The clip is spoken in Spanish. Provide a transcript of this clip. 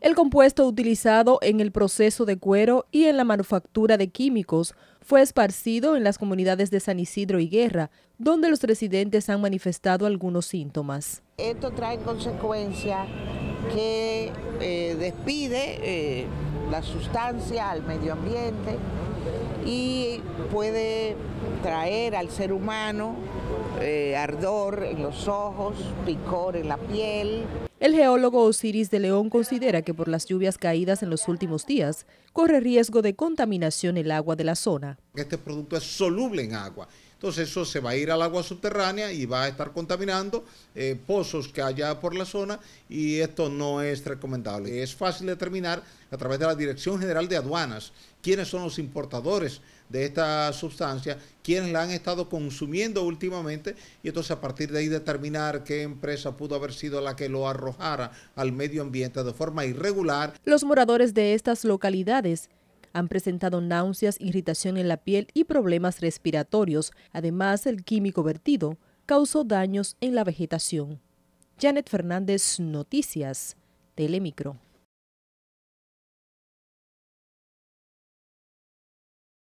El compuesto utilizado en el proceso de cuero y en la manufactura de químicos fue esparcido en las comunidades de San Isidro y Guerra, donde los residentes han manifestado algunos síntomas. Esto trae consecuencia que eh, despide eh, la sustancia al medio ambiente y puede traer al ser humano eh, ardor en los ojos, picor en la piel. El geólogo Osiris de León considera que por las lluvias caídas en los últimos días corre riesgo de contaminación el agua de la zona. Este producto es soluble en agua entonces eso se va a ir al agua subterránea y va a estar contaminando eh, pozos que haya por la zona y esto no es recomendable. Es fácil determinar a través de la Dirección General de Aduanas quiénes son los importadores de esta sustancia, quiénes la han estado consumiendo últimamente y entonces a partir de ahí determinar qué empresa pudo haber sido la que lo arrojara al medio ambiente de forma irregular. Los moradores de estas localidades han presentado náuseas, irritación en la piel y problemas respiratorios. Además, el químico vertido causó daños en la vegetación. Janet Fernández, Noticias, Telemicro.